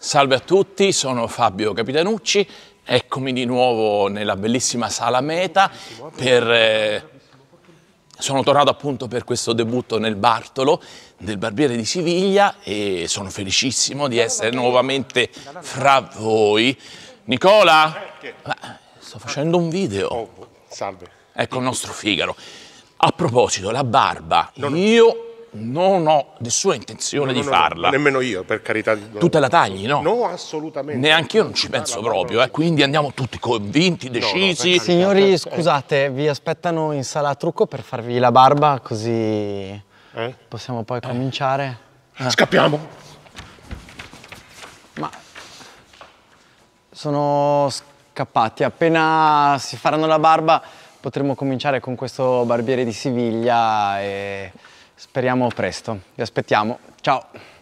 Salve a tutti, sono Fabio Capitanucci, eccomi di nuovo nella bellissima sala Meta per, eh, sono tornato appunto per questo debutto nel Bartolo del Barbiere di Siviglia e sono felicissimo di essere nuovamente fra voi. Nicola, ecco. ah, sto facendo un video. Oh, salve. Ecco il nostro Figaro. A proposito, la barba. Io non ho nessuna intenzione no, di no, farla. nemmeno io, per carità di Dio. Tu te la tagli, no? No, assolutamente. Neanche io non ci penso proprio, eh, quindi andiamo tutti convinti, decisi. Signori, scusate, vi aspettano in sala trucco per farvi la barba, così eh? possiamo poi eh. cominciare. Scappiamo! Ma sono scappati, appena si faranno la barba potremo cominciare con questo barbiere di Siviglia e Speriamo presto. Vi aspettiamo. Ciao!